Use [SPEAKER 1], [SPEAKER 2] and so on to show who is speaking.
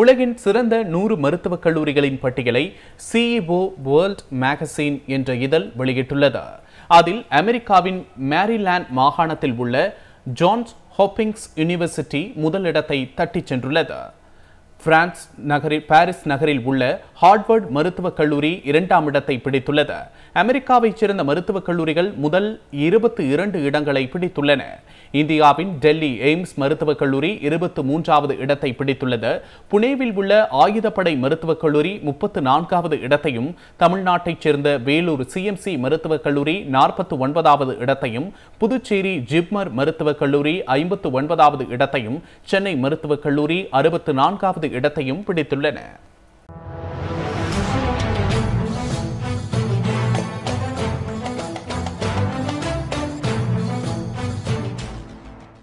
[SPEAKER 1] உலகின் சிறந்த நூறு மருத்துவக் கல்லூரிகளின் பட்டியலை சிஇஓ வேர்ல்ட் மேகசின் என்ற இதழ் வெளியிட்டுள்ளது அதில் அமெரிக்காவின் மேரிலேண்ட் மாகாணத்தில் உள்ள ஜான்ஸ் ஹோப்பிங்ஸ் யூனிவர்சிட்டி முதலிடத்தை தட்டிச் சென்றுள்ளது பிரான்ஸ் நகரில் பாரிஸ் நகரில் உள்ள ஹார்ட்வர்ட் மருத்துவக் கல்லூரி இரண்டாம் இடத்தை பிடித்துள்ளது அமெரிக்காவைச் சேர்ந்த மருத்துவக் கல்லூரிகள் முதல் இருபத்தி இரண்டு இடங்களை பிடித்துள்ளன இந்தியாவின் டெல்லி எய்ம்ஸ் மருத்துவக் கல்லூரி இருபத்தி மூன்றாவது இடத்தை பிடித்துள்ளது புனேவில் உள்ள ஆயுதப்படை மருத்துவக் கல்லூரி முப்பத்து நான்காவது இடத்தையும் தமிழ்நாட்டைச் சேர்ந்த வேலூர் சிஎம்சி மருத்துவக் கல்லூரி நாற்பத்து ஒன்பதாவது இடத்தையும் புதுச்சேரி ஜிப்மர் மருத்துவக் கல்லூரி ஐம்பத்து ஒன்பதாவது இடத்தையும் சென்னை மருத்துவக் கல்லூரி அறுபத்து நான்காவது இடத்தையும் பிடித்துள்ளன